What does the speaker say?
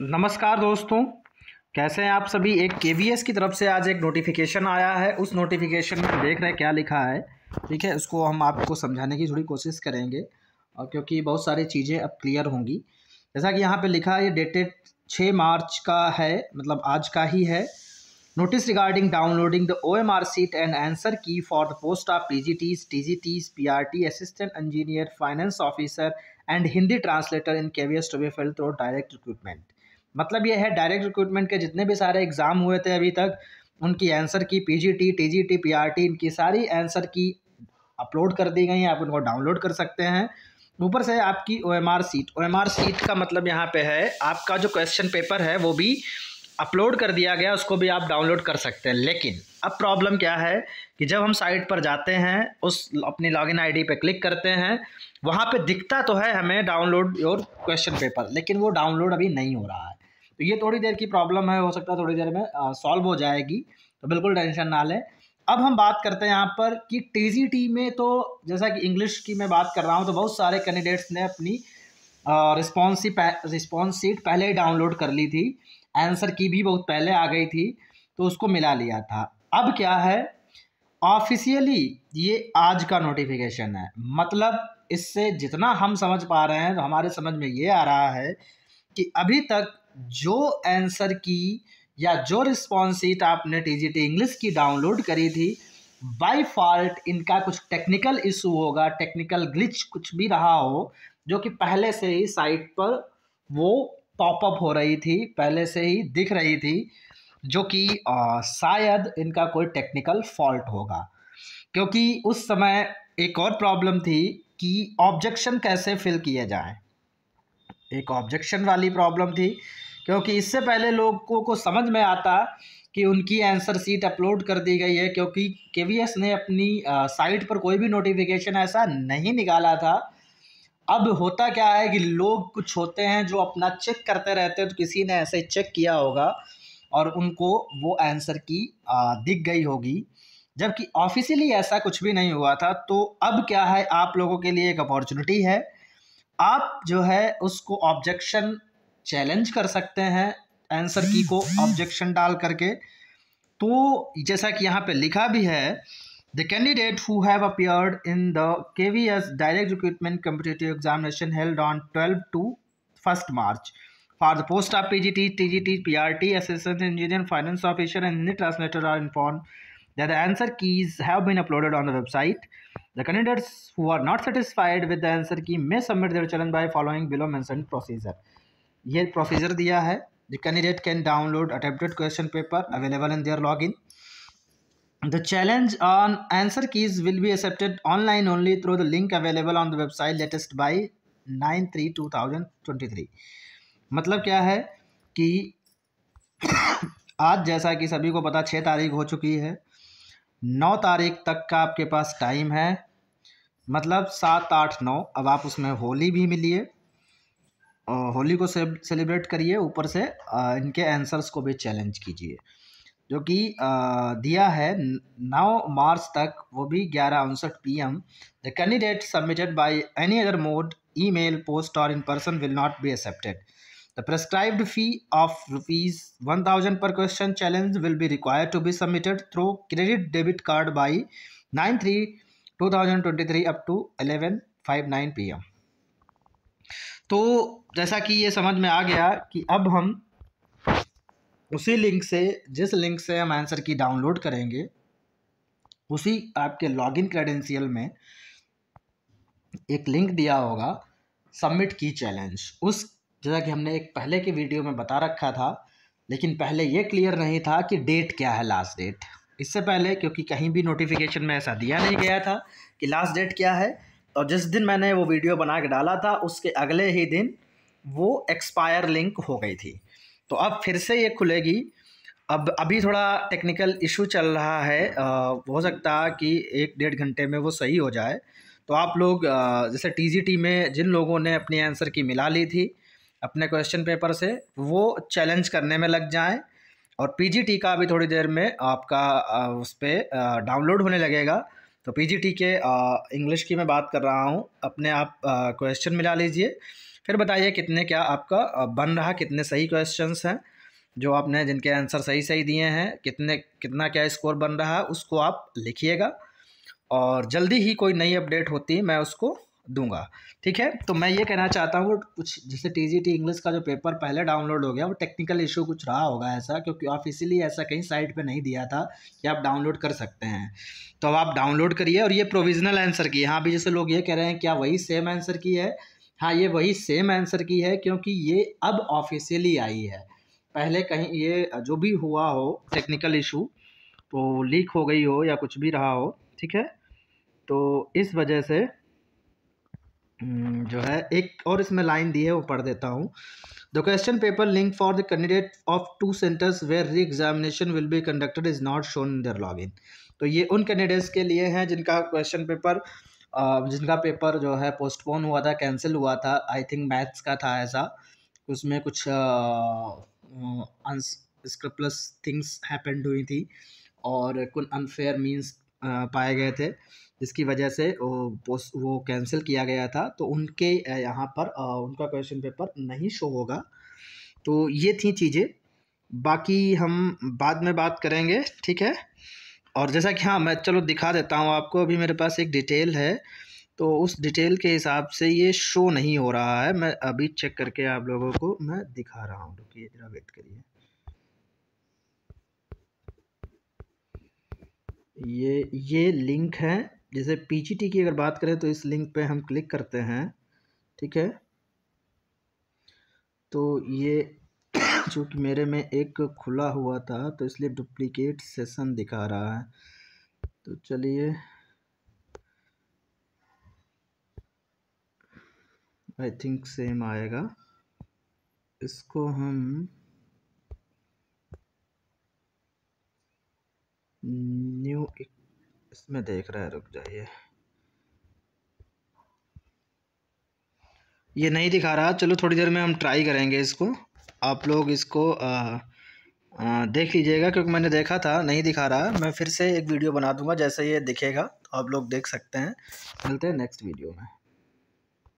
नमस्कार दोस्तों कैसे हैं आप सभी एक के की तरफ से आज एक नोटिफिकेशन आया है उस नोटिफिकेशन में देख रहे हैं क्या लिखा है ठीक है उसको हम आपको समझाने की थोड़ी कोशिश करेंगे और क्योंकि बहुत सारी चीज़ें अब क्लियर होंगी जैसा कि यहाँ पे लिखा है ये डेटेड छः मार्च का है मतलब आज का ही है notice regarding downloading the O M R sheet and answer key for the post of P G Ts T G Ts P R T assistant engineer finance officer and Hindi translator in S to be fill through direct recruitment मतलब ये है direct recruitment के जितने भी सारे exam हुए थे अभी तक उनकी आंसर की पीजीटी टीजीटी पीआरटी इनकी सारी आंसर की अपलोड कर दी गई हैं आप उनको डाउनलोड कर सकते हैं ऊपर से आपकी O M R sheet O M R sheet का मतलब यहाँ पे है आपका जो क्वेश्चन पेपर है वो भी अपलोड कर दिया गया उसको भी आप डाउनलोड कर सकते हैं लेकिन अब प्रॉब्लम क्या है कि जब हम साइट पर जाते हैं उस अपनी लॉगिन आईडी पे क्लिक करते हैं वहाँ पे दिखता तो है हमें डाउनलोड योर क्वेश्चन पेपर लेकिन वो डाउनलोड अभी नहीं हो रहा है तो ये थोड़ी देर की प्रॉब्लम है हो सकता है थोड़ी देर में सॉल्व हो जाएगी तो बिल्कुल टेंशन ना लें अब हम बात करते हैं यहाँ पर कि टी में तो जैसा कि इंग्लिश की मैं बात कर रहा हूँ तो बहुत सारे कैंडिडेट्स ने अपनी रिस्पॉन्स रिस्पॉन्स सीट पहले ही डाउनलोड कर ली थी आंसर की भी बहुत पहले आ गई थी तो उसको मिला लिया था अब क्या है ऑफिशियली ये आज का नोटिफिकेशन है मतलब इससे जितना हम समझ पा रहे हैं तो हमारे समझ में ये आ रहा है कि अभी तक जो आंसर की या जो रिस्पॉन्स सीट आपने टी इंग्लिश की डाउनलोड करी थी बाई फॉल्ट इनका कुछ टेक्निकल इशू होगा टेक्निकल ग्लिच कुछ भी रहा हो जो कि पहले से ही साइट पर वो टॉपअप हो रही थी पहले से ही दिख रही थी जो कि शायद इनका कोई टेक्निकल फॉल्ट होगा क्योंकि उस समय एक और प्रॉब्लम थी कि ऑब्जेक्शन कैसे फिल किया जाए एक ऑब्जेक्शन वाली प्रॉब्लम थी क्योंकि इससे पहले लोगों को समझ में आता कि उनकी आंसर सीट अपलोड कर दी गई है क्योंकि के ने अपनी साइट पर कोई भी नोटिफिकेशन ऐसा नहीं निकाला था अब होता क्या है कि लोग कुछ होते हैं जो अपना चेक करते रहते हैं तो किसी ने ऐसे चेक किया होगा और उनको वो आंसर की दिख गई होगी जबकि ऑफिशियली ऐसा कुछ भी नहीं हुआ था तो अब क्या है आप लोगों के लिए एक अपॉर्चुनिटी है आप जो है उसको ऑब्जेक्शन चैलेंज कर सकते हैं आंसर की को ऑब्जेक्शन डाल करके तो जैसा कि यहाँ पे लिखा भी है the candidate who have appeared in the K V S direct recruitment competitive examination held on twelve to first March for the post of P G T T G T P R T assistant engineer finance officer and Hindi translator are inform that answer keys have been uploaded on the website the candidates who are not satisfied with the answer key may submit their challenge by following below mentioned procedure ये procedure दिया है the candidate can download attempted question paper available in their log in the challenge on answer keys will be accepted online only through the link available on the website latest by nine three two thousand twenty three मतलब क्या है कि आज जैसा कि सभी को पता छः तारीख हो चुकी है नौ तारीख तक का आपके पास टाइम है मतलब सात आठ नौ अब आप उसमें होली भी मिलिए होली को सेलिब्रेट करिए ऊपर से इनके आंसर्स को भी चैलेंज कीजिए जो कि दिया है नौ मार्च तक वो भी ग्यारह उनसठ P M the candidate submitted by any other mode email post और in person will not be accepted the prescribed fee of rupees one thousand per question challenge will be require to be submitted through credit debit card by nine three two thousand twenty three up to eleven five nine P M तो जैसा कि ये समझ में आ गया कि अब हम उसी लिंक से जिस लिंक से हम आंसर की डाउनलोड करेंगे उसी आपके लॉगिन क्रेडेंशियल में एक लिंक दिया होगा सबमिट की चैलेंज उस जैसा कि हमने एक पहले के वीडियो में बता रखा था लेकिन पहले ये क्लियर नहीं था कि डेट क्या है लास्ट डेट इससे पहले क्योंकि कहीं भी नोटिफिकेशन में ऐसा दिया नहीं गया था कि लास्ट डेट क्या है और जिस दिन मैंने वो वीडियो बना के डाला था उसके अगले ही दिन वो एक्सपायर लिंक हो गई थी तो अब फिर से ये खुलेगी अब अभी थोड़ा टेक्निकल इशू चल रहा है आ, हो सकता है कि एक डेढ़ घंटे में वो सही हो जाए तो आप लोग जैसे टी में जिन लोगों ने अपनी आंसर की मिला ली थी अपने क्वेश्चन पेपर से वो चैलेंज करने में लग जाएं और पी का भी थोड़ी देर में आपका उस पर डाउनलोड होने लगेगा तो पीजीटी के इंग्लिश की मैं बात कर रहा हूँ अपने आप क्वेश्चन मिला लीजिए फिर बताइए कितने क्या आपका बन रहा कितने सही क्वेश्चंस हैं जो आपने जिनके आंसर सही सही दिए हैं कितने कितना क्या स्कोर बन रहा है उसको आप लिखिएगा और जल्दी ही कोई नई अपडेट होती मैं उसको दूंगा ठीक है तो मैं ये कहना चाहता हूँ कुछ जैसे टी जी इंग्लिश का जो पेपर पहले डाउनलोड हो गया वो टेक्निकल इशू कुछ रहा होगा ऐसा क्योंकि ऑफिशियली ऐसा कहीं साइट पे नहीं दिया था कि आप डाउनलोड कर सकते हैं तो अब आप डाउनलोड करिए और ये प्रोविजनल आंसर की यहाँ भी जैसे लोग ये कह रहे हैं क्या वही सेम आंसर की है हाँ ये वही सेम आंसर की है क्योंकि ये अब ऑफिशियली आई है पहले कहीं ये जो भी हुआ हो टेक्निकल इशू तो लीक हो गई हो या कुछ भी रहा हो ठीक है तो इस वजह से हम्म, जो है एक और इसमें लाइन दी है वो पढ़ देता हूँ the question paper link for the candidate of two centres where re examination will be conducted is not shown in their log in तो ये उन कैंडिडेट्स के लिए हैं जिनका क्वेश्चन पेपर जिनका पेपर जो है पोस्टपोन हुआ था कैंसिल हुआ था आई थिंक मैथ्स का था ऐसा उसमें कुछ स्क्रप्लस थिंग्स हैपेंड हुई थी और कुछ अनफेयर मीन्स पाए गए थे जिसकी वजह से वो वो कैंसिल किया गया था तो उनके यहाँ पर उनका क्वेश्चन पेपर नहीं शो होगा तो ये थी चीज़ें बाकी हम बाद में बात करेंगे ठीक है और जैसा कि हाँ मैं चलो दिखा देता हूँ आपको अभी मेरे पास एक डिटेल है तो उस डिटेल के हिसाब से ये शो नहीं हो रहा है मैं अभी चेक करके आप लोगों को मैं दिखा रहा हूँ रुकिए जरा वेट करिए ये ये लिंक है जैसे पीजीटी की अगर बात करें तो इस लिंक पे हम क्लिक करते हैं ठीक है तो ये चूँकि मेरे में एक खुला हुआ था तो इसलिए डुप्लीकेट सेशन दिखा रहा है तो चलिए आई थिंक सेम आएगा इसको हम न्यू इसमें देख रहा है रुक जाइए ये नहीं दिखा रहा चलो थोड़ी देर में हम ट्राई करेंगे इसको आप लोग इसको आ, आ, देख लीजिएगा क्योंकि मैंने देखा था नहीं दिखा रहा मैं फिर से एक वीडियो बना दूंगा जैसे ये दिखेगा तो आप लोग देख सकते हैं मिलते हैं नेक्स्ट वीडियो में